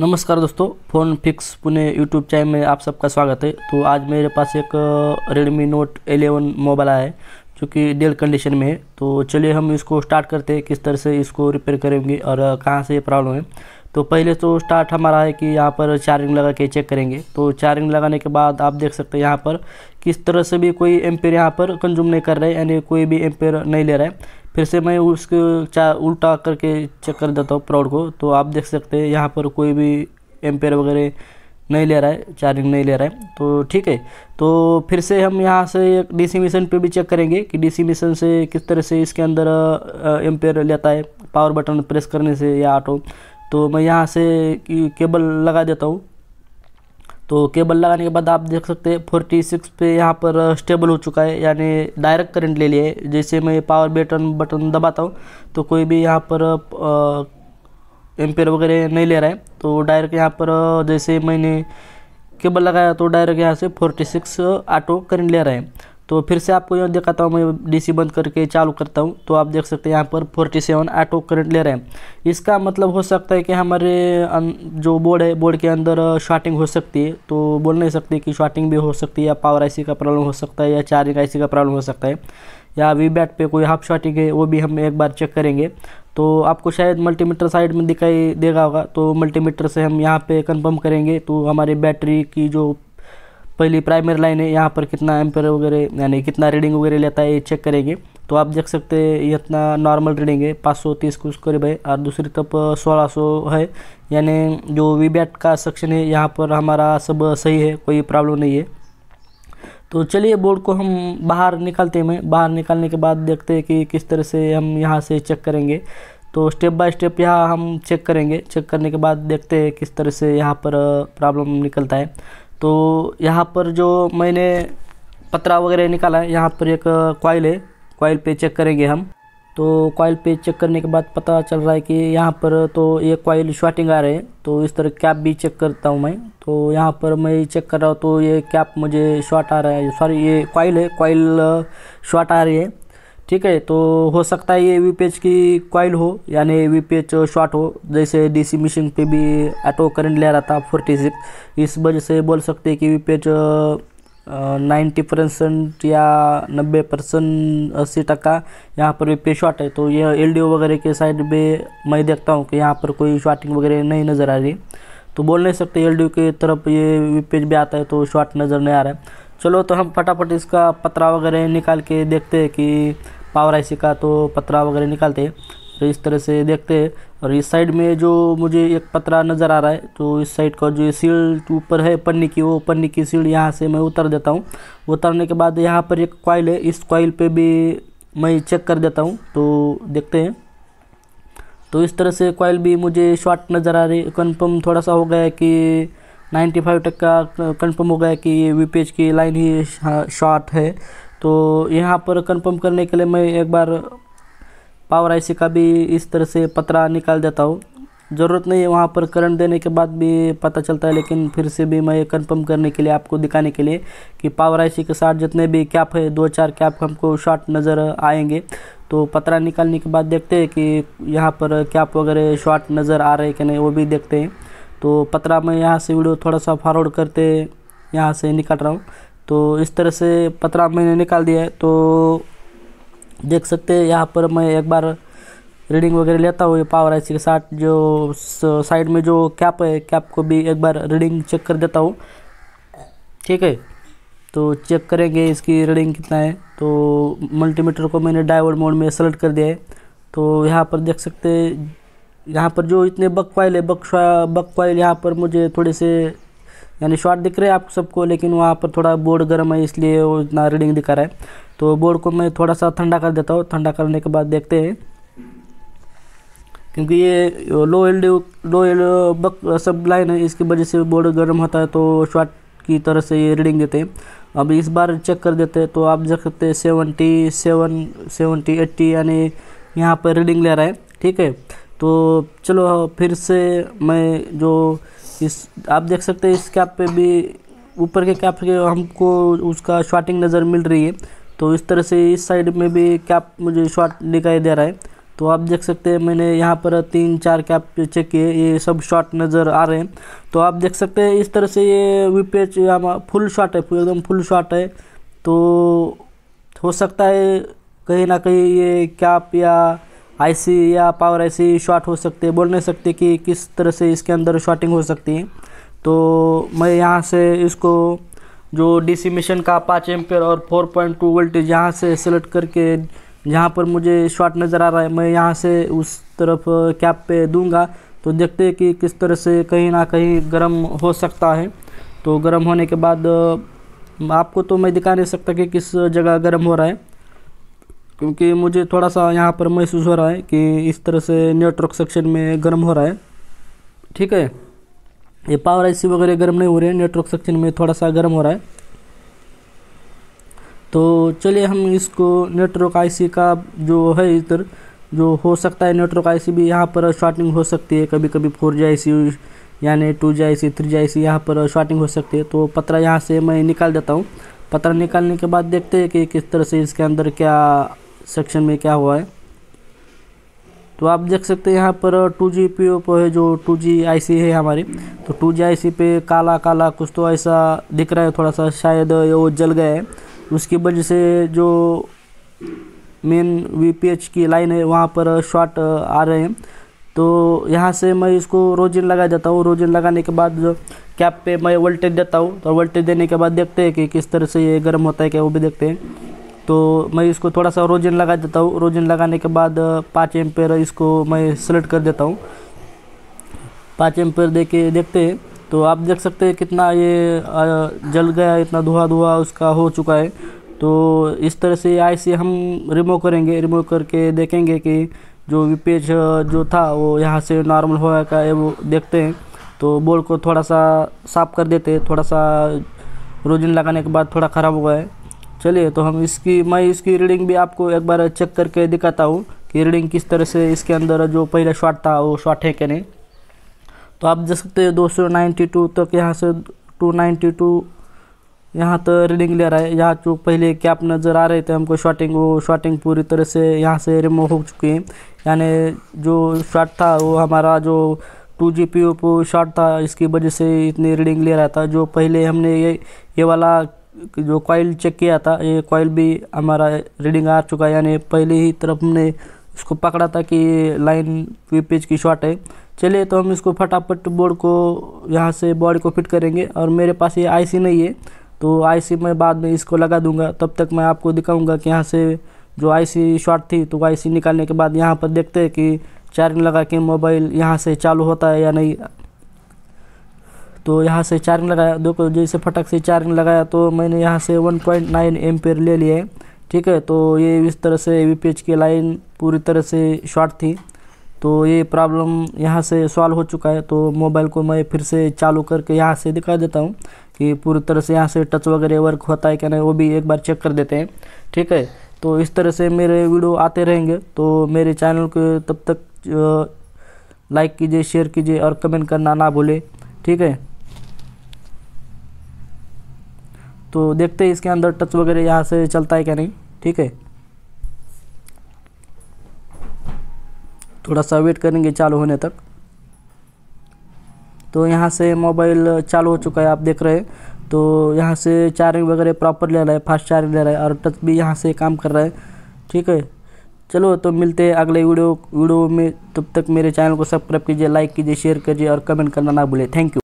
नमस्कार दोस्तों phone fix Pune YouTube channel में आप सबका स्वागत है तो आज मेरे पास एक रेडमी नोट 11 मोबाइल आया है जो कि डेल कंडीशन में है तो चलिए हम इसको स्टार्ट करते हैं किस तरह से इसको रिपेयर करेंगे और कहाँ से ये प्रॉब्लम है तो पहले तो स्टार्ट हमारा है कि यहाँ पर चार्जिंग लगा के चेक करेंगे तो चार्जिंग लगाने के बाद आप देख सकते हैं यहाँ पर किस तरह से भी कोई एम्पेयर यहाँ पर कंज्यूम नहीं कर रहे यानी कोई भी एम्पेयर नहीं ले रहा है फिर से मैं उसके चा उल्टा करके चेक कर देता हूँ प्राउड को तो आप देख सकते हैं यहाँ पर कोई भी एम्पेयर वगैरह नहीं ले रहा है चार्जिंग नहीं ले रहा है तो ठीक है तो फिर से हम यहाँ से एक डीसी मिशन पे भी चेक करेंगे कि डीसी मिशन से किस तरह से इसके अंदर एम्पेयर लेता है पावर बटन प्रेस करने से या ऑटो तो मैं यहाँ से केबल लगा देता हूँ तो केबल लगाने के बाद आप देख सकते हैं फोर्टी सिक्स पे यहाँ पर स्टेबल हो चुका है यानी डायरेक्ट करंट ले लिया है जैसे मैं पावर बटन बटन दबाता हूँ तो कोई भी यहाँ पर एम्पेयर वगैरह नहीं ले रहा है तो डायरेक्ट यहाँ पर जैसे मैंने केबल लगाया तो डायरेक्ट यहाँ से फोर्टी सिक्स ऑटो करंट ले रहा है तो फिर से आपको यहाँ दिखाता हूँ मैं डीसी बंद करके चालू करता हूँ तो आप देख सकते हैं यहाँ पर 47 ऑटो करंट ले रहे हैं इसका मतलब हो सकता है कि हमारे अं-, जो बोर्ड है बोर्ड के अंदर शॉर्टिंग हो सकती है तो बोल नहीं सकते कि शॉर्टिंग भी हो सकती है या पावर आईसी का प्रॉब्लम हो सकता है या चार्जिंग आईसी का प्रॉब्लम हो सकता है या वी बैट पर कोई हाफ शॉटिंग है वो भी हम एक बार चेक करेंगे तो आपको शायद मल्टीमीटर साइड में दिखाई देगा होगा तो मल्टीमीटर से हम यहाँ पे कंफर्म करेंगे तो हमारी बैटरी की जो पहली प्राइमर लाइन है यहाँ पर कितना एम्पेयर वगैरह यानी कितना रीडिंग वगैरह लेता है ये चेक करेंगे तो आप देख सकते हैं ये इतना नॉर्मल रीडिंग है पाँच सौ तीस कुछ करीब है और दूसरी तरफ सोलह सौ है यानी जो वी बैट का सेक्शन है यहाँ पर हमारा सब सही है कोई प्रॉब्लम नहीं है तो चलिए बोर्ड को हम बाहर निकालते हैं बाहर निकालने के बाद देखते हैं कि किस तरह से हम यहाँ से चेक करेंगे तो स्टेप बाय स्टेप यहाँ हम चेक करेंगे चेक करने के बाद देखते हैं किस तरह से यहाँ पर प्रॉब्लम निकलता है तो यहाँ पर जो मैंने पतरा वगैरह निकाला है यहाँ पर एक कॉयल है कॉयल पे चेक करेंगे हम तो कॉयल पे चेक करने के बाद पता चल रहा है कि यहाँ पर तो ये कॉयल शॉटिंग आ रहे हैं तो इस तरह कैप भी चेक करता हूँ मैं तो यहाँ पर मैं चेक कर रहा हूँ तो ये कैप मुझे शॉट आ रहा है सॉरी ये कॉयल है कॉयल शॉट आ रही है ठीक है तो हो सकता है ये वी पेज की कॉइल हो यानी वी पेज शॉर्ट हो जैसे डीसी मशीन पे भी ऑटो करंट ले रहा था फोर्टी सिक्स इस वजह से बोल सकते हैं कि वी पेज नाइन्टी परसेंट या नब्बे परसेंट अस्सी टक्का यहाँ पर पे शॉर्ट है तो यह एल डी ओ वगैरह के साइड में मैं देखता हूँ कि यहाँ पर कोई शॉर्टिंग वगैरह नहीं नज़र आ रही तो बोल नहीं सकते एल डी ओ की तरफ ये पेज भी आता है तो शॉर्ट नज़र नहीं आ रहा है चलो तो हम फटाफट इसका पतरा वगैरह निकाल के देखते हैं कि पावर आईसी का तो पतरा वगैरह निकालते हैं तो इस तरह से देखते हैं और इस साइड में जो मुझे एक पतरा नज़र आ रहा है तो इस साइड का जो सील ऊपर है पन्नी की वो पन्नी की सील यहाँ से मैं उतर देता हूँ उतरने के बाद यहाँ पर एक कॉइल है इस कॉइल पे भी मैं चेक कर देता हूँ तो देखते हैं तो इस तरह से कॉइल भी मुझे शॉर्ट नज़र आ रही कन्फर्म थोड़ा सा हो गया है कि 95 टक्का कन्फर्म हो गया कि वी की लाइन ही शॉर्ट हाँ है तो यहाँ पर कंफर्म करने के लिए मैं एक बार पावर आईसी का भी इस तरह से पतरा निकाल देता हूँ ज़रूरत नहीं है वहाँ पर करंट देने के बाद भी पता चलता है लेकिन फिर से भी मैं कंफर्म करने के लिए आपको दिखाने के लिए कि पावर आईसी के साथ जितने भी कैप है दो चार कैप हमको शॉर्ट नज़र आएंगे तो पतरा निकालने के बाद देखते हैं कि यहाँ पर कैप वगैरह शॉर्ट नज़र आ रहे हैं कि नहीं वो भी देखते हैं तो पतरा मैं यहाँ से वीडियो थोड़ा सा फॉरवर्ड करते यहाँ से निकाल रहा हूँ तो इस तरह से पतरा मैंने निकाल दिया है तो देख सकते हैं यहाँ पर मैं एक बार रीडिंग वगैरह लेता हूँ ये पावर आई के साथ जो साइड में जो कैप है कैप को भी एक बार रीडिंग चेक कर देता हूँ ठीक है तो चेक करेंगे इसकी रीडिंग कितना है तो मल्टीमीटर को मैंने डायोड मोड में सेलेक्ट कर दिया है तो यहाँ पर देख सकते यहाँ पर जो इतने बक कॉयल है बक बक कॉयल यहाँ पर मुझे थोड़े से यानी शॉर्ट दिख रहे हैं आप सबको लेकिन वहाँ पर थोड़ा बोर्ड गर्म है इसलिए वो इतना रीडिंग दिखा रहा है तो बोर्ड को मैं थोड़ा सा ठंडा कर देता हूँ ठंडा करने के बाद देखते हैं क्योंकि ये लो एल लो एल बक सब लाइन है इसकी वजह से बोर्ड गर्म होता है तो शॉर्ट की तरह से ये रीडिंग देते हैं अब इस बार चेक कर देते हैं तो आप देख सकते हैं सेवनटी सेवन सेवनटी एट्टी यानी यहाँ पर रीडिंग ले रहा है ठीक है तो चलो फिर से मैं जो इस आप देख सकते हैं इस कैप पे भी ऊपर के कैप के हमको उसका शॉटिंग नज़र मिल रही है तो इस तरह से इस साइड में भी कैप मुझे शॉट दिखाई दे रहा है तो आप देख सकते हैं मैंने यहाँ पर तीन चार कैप चेक किए ये सब शॉट नज़र आ रहे हैं तो आप देख सकते हैं इस तरह से ये वीपेच फुल शॉट है एकदम फुल शॉट है तो हो सकता है कहीं ना कहीं ये कैप या आईसी या पावर आईसी शॉट हो सकते हैं बोल नहीं सकते कि किस तरह से इसके अंदर शॉटिंग हो सकती है तो मैं यहाँ से इसको जो डीसी मिशन का पाँच एम्पियर और 4.2 पॉइंट वोल्टेज यहाँ से सेलेक्ट करके जहाँ पर मुझे शॉट नज़र आ रहा है मैं यहाँ से उस तरफ कैप पे दूंगा तो देखते हैं कि किस तरह से कहीं ना कहीं गर्म हो सकता है तो गर्म होने के बाद आपको तो मैं दिखा नहीं सकता कि किस जगह गर्म हो रहा है क्योंकि मुझे थोड़ा सा यहाँ पर महसूस हो रहा है कि इस तरह से नेटवर्क सेक्शन में गर्म हो रहा है ठीक है ये पावर सी वगैरह गर्म नहीं हो रहे हैं नेटवर्क सेक्शन में थोड़ा सा गर्म हो रहा है तो चलिए हम इसको नेटवर्क आई का जो है इधर जो हो सकता है नेटवर्क आई भी यहाँ पर शॉर्टिंग हो सकती है कभी कभी फोर जी आई यानी to ji I C three G आई यहाँ पर शॉर्टिंग हो सकती है तो पत्रा यहाँ से मैं निकाल देता हूँ पत्रा निकालने के बाद देखते हैं कि किस तरह से इसके अंदर क्या सेक्शन में क्या हुआ है तो आप देख सकते हैं यहाँ पर टू जी पी ओ पर है जो टू जी आई सी है हमारी तो टू जी आई सी पे काला काला कुछ तो ऐसा दिख रहा है थोड़ा सा शायद ये वो जल गया है उसकी वजह से जो मेन वी पी एच की लाइन है वहाँ पर शॉर्ट आ रहे हैं तो यहाँ से मैं इसको रोजिन लगा देता हूँ रोजिन लगाने के बाद कैप पे मैं वोल्टेज देता हूँ तो वोल्टेज देने के बाद देखते हैं कि किस तरह से ये गर्म होता है क्या वो भी देखते हैं तो मैं इसको थोड़ा सा रोजन लगा देता हूँ रोजन लगाने के बाद पाँच एम्पेयर इसको मैं सेलेक्ट कर देता हूँ पाँच एम्पेयर दे के देखते हैं तो आप देख सकते हैं कितना ये जल गया इतना धुआं धुआं उसका हो चुका है तो इस तरह से आई से हम रिमूव करेंगे रिमूव करके देखेंगे कि जो पेज जो था वो यहाँ से नॉर्मल हो का है वो देखते हैं तो बोल को थोड़ा सा साफ़ कर देते हैं थोड़ा सा रोजन लगाने के बाद थोड़ा ख़राब हुआ है चलिए तो हम इसकी मैं इसकी रीडिंग भी आपको एक बार चेक करके दिखाता हूँ कि रीडिंग किस तरह से इसके अंदर जो पहला शॉट था वो शॉट है कि नहीं तो आप देख सकते हैं दो सौ नाइन्टी टू तक यहाँ से टू नाइन्टी टू यहाँ तो रीडिंग ले रहा है यहाँ जो पहले कैप नज़र आ रहे थे हमको शॉटिंग वो शॉटिंग पूरी तरह से यहाँ से रिमूव हो चुकी है यानी जो शॉट था वो हमारा जो टू जी पी शॉट था इसकी वजह से इतनी रीडिंग ले रहा था जो पहले हमने ये ये वाला जो कॉयल चेक किया था ये कॉइल भी हमारा रीडिंग आ चुका है यानी पहले ही तरफ हमने इसको पकड़ा था कि लाइन पेज की शॉट है चलिए तो हम इसको फटाफट बोर्ड को यहाँ से बॉडी को फिट करेंगे और मेरे पास ये आईसी नहीं है तो आईसी मैं बाद में इसको लगा दूंगा तब तक मैं आपको दिखाऊंगा कि यहाँ से जो आईसी शॉट थी तो आईसी निकालने के बाद यहाँ पर देखते हैं कि चार्जिंग लगा के मोबाइल यहाँ से चालू होता है या नहीं तो यहाँ से चार्जिंग लगाया देखो जैसे फटक से चार्जिंग लगाया तो मैंने यहाँ से 1.9 पॉइंट ले लिए ठीक है तो ये इस तरह से वी की लाइन पूरी तरह से शॉर्ट थी तो ये प्रॉब्लम यहाँ से सॉल्व हो चुका है तो मोबाइल को मैं फिर से चालू करके यहाँ से दिखा देता हूँ कि पूरी तरह से यहाँ से टच वगैरह वर्क होता है क्या नहीं वो भी एक बार चेक कर देते हैं ठीक है तो इस तरह से मेरे वीडियो आते रहेंगे तो मेरे चैनल को तब तक लाइक कीजिए शेयर कीजिए और कमेंट करना ना भूलें ठीक है तो देखते हैं इसके अंदर टच वगैरह यहाँ से चलता है क्या नहीं ठीक है थोड़ा सा वेट करेंगे चालू होने तक तो यहाँ से मोबाइल चालू हो चुका है आप देख रहे हैं तो यहाँ से चार्जिंग वगैरह प्रॉपर ले रहा है फास्ट चार्जिंग ले रहा है और टच भी यहाँ से काम कर रहा है ठीक है चलो तो मिलते हैं अगले वीडियो वीडियो में तब तक मेरे चैनल को सब्सक्राइब कीजिए लाइक कीजिए शेयर कीजिए और कमेंट करना ना भूलें थैंक यू